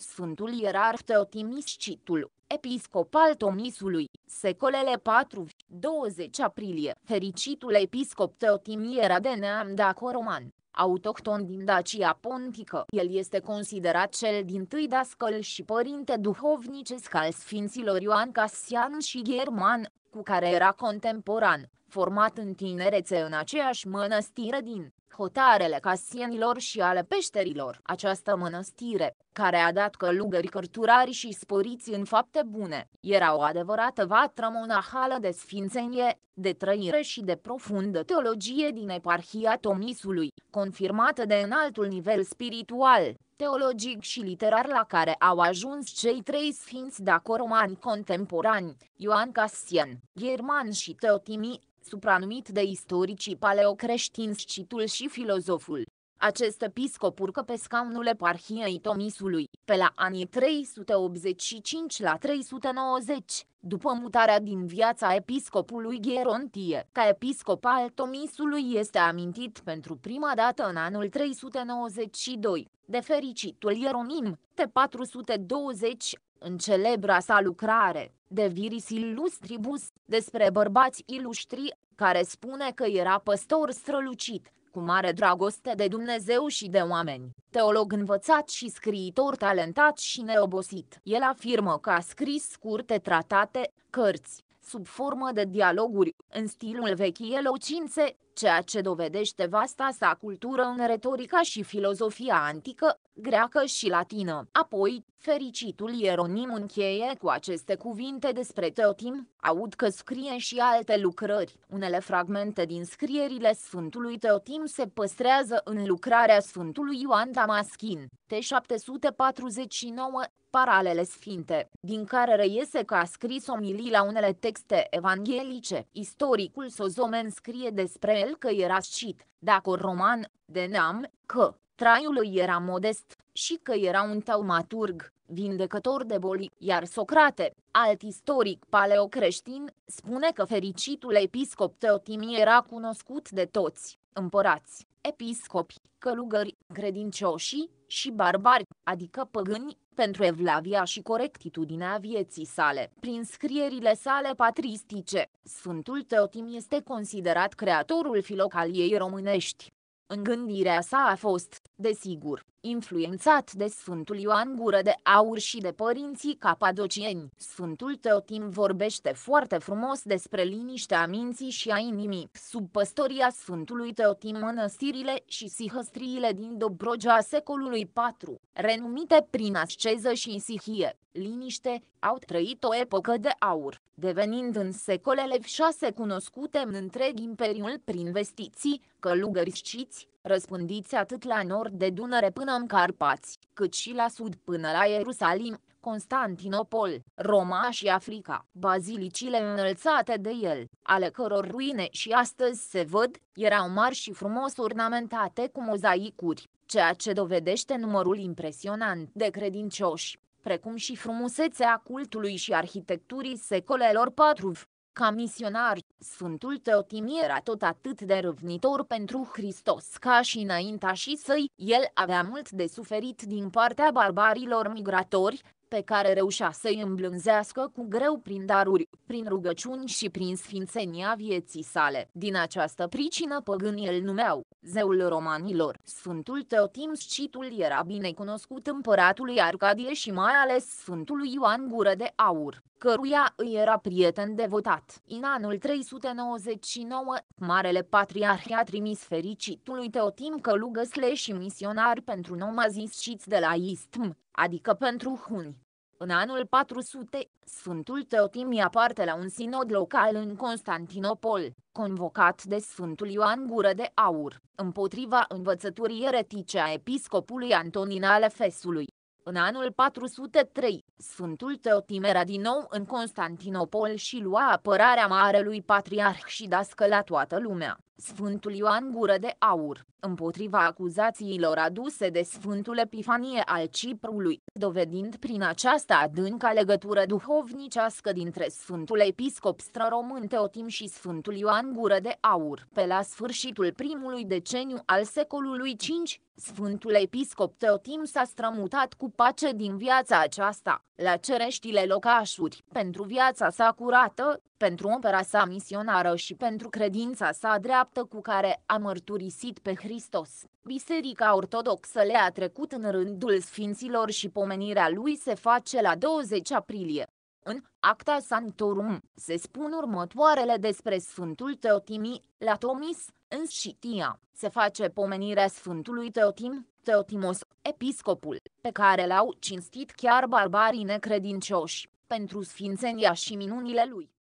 Sfântul Ierarh Teotimiscitul, episcopal Tomisului, secolele 4, 20 aprilie, fericitul episcop Teotim de neam dacoroman, autohton din Dacia Pontică. El este considerat cel din tâi dascăl și părinte duhovnicesc al sfinților Ioan Casian și German, cu care era contemporan, format în tinerețe în aceeași mănăstire din hotarele casienilor și ale peșterilor. Această mănăstire, care a dat călugări cărturari și sporiți în fapte bune, era o adevărată vatră monahală de sfințenie, de trăire și de profundă teologie din eparhia Tomisului, confirmată de înaltul nivel spiritual, teologic și literar la care au ajuns cei trei sfinți dacoromani contemporani, Ioan Cassian, German și Teotimi, supranumit de istoricii paleocreștini scitul și filozoful. Acest episcop urcă pe scaunul eparhiei Tomisului, pe la anii 385 la 390, după mutarea din viața episcopului Gherontie. Ca episcop al Tomisului este amintit pentru prima dată în anul 392, de fericitul Ieronim, de 420, în celebra sa lucrare, De Viris Illustribus, despre bărbați iluștri, care spune că era păstor strălucit, cu mare dragoste de Dumnezeu și de oameni, teolog învățat și scriitor talentat și neobosit. El afirmă că a scris scurte tratate, cărți, sub formă de dialoguri, în stilul vechi elocințe, ceea ce dovedește vasta sa cultură în retorica și filozofia antică, greacă și latină. Apoi, fericitul Ieronim încheie cu aceste cuvinte despre Teotim, aud că scrie și alte lucrări. Unele fragmente din scrierile Sfântului Teotim se păstrează în lucrarea Sfântului Ioan Damaschin, T749, Paralele Sfinte, din care reiese că a scris omilii la unele texte evanghelice. Istoricul Sozomen scrie despre el el că era scit, dacă roman, de neam, că traiul îi era modest și că era un taumaturg, vindecător de boli, iar Socrate, alt istoric paleocreștin, spune că fericitul episcop Teotimie era cunoscut de toți, împărați, episcopi, călugări, credincioși și barbari, adică păgâni, pentru Evlavia și corectitudinea vieții sale. Prin scrierile sale patristice, Sfântul Teotim este considerat creatorul filocaliei românești. Îngândirea sa a fost, desigur, influențat de Sfântul Ioan Gură de Aur și de părinții capadocieni. Sfântul Teotim vorbește foarte frumos despre liniștea minții și a inimii. Sub păstoria Sfântului Teotim mănăstirile și sihăstriile din Dobrogea secolului IV, renumite prin asceză și sihie, liniște, au trăit o epocă de aur, devenind în secolele VI cunoscute în întreg imperiul prin vestiții, călugări sciți munți, răspândiți atât la nord de Dunăre până în Carpați, cât și la sud până la Ierusalim, Constantinopol, Roma și Africa. Bazilicile înălțate de el, ale căror ruine și astăzi se văd, erau mari și frumos ornamentate cu mozaicuri, ceea ce dovedește numărul impresionant de credincioși, precum și frumusețea cultului și arhitecturii secolelor 4 ca misionar, Sfântul Teotimie era tot atât de răvnitor pentru Hristos ca și și săi, el avea mult de suferit din partea barbarilor migratori, pe care reușea să-i îmblânzească cu greu prin daruri, prin rugăciuni și prin sfințenia vieții sale. Din această pricină păgânii îl numeau zeul romanilor. Sfântul Teotim Scitul era binecunoscut împăratului Arcadie și mai ales Sfântului Ioan Gură de Aur căruia îi era prieten devotat. În anul 399, Marele Patriarh a trimis fericitului Teotim călugăsle și misionar pentru nomazișiți de la Istm, adică pentru huni. În anul 400, Sfântul Teotim ia parte la un sinod local în Constantinopol, convocat de Sfântul Ioan Gură de Aur, împotriva învățăturii eretice a episcopului Antonin al Efesului. În anul 403, Sfântul Teotim era din nou în Constantinopol și lua apărarea Marelui Patriarh și dască la toată lumea. Sfântul Ioan Gură de Aur, împotriva acuzațiilor aduse de Sfântul Epifanie al Ciprului, dovedind prin aceasta adânca legătură duhovnicească dintre Sfântul Episcop străromân Teotim și Sfântul Ioan Gură de Aur. Pe la sfârșitul primului deceniu al secolului 5, Sfântul Episcop Teotim s-a strămutat cu pace din viața aceasta, la cereștile locașuri, pentru viața sa curată, pentru opera sa misionară și pentru credința sa dreaptă cu care a mărturisit pe Hristos. Biserica Ortodoxă le-a trecut în rândul sfinților și pomenirea lui se face la 20 aprilie. În Acta Sanctorum se spun următoarele despre Sfântul Teotimi, la Tomis, în Scitia, se face pomenirea Sfântului Teotim, Teotimos, episcopul, pe care l-au cinstit chiar barbarii necredincioși, pentru sfințenia și minunile lui.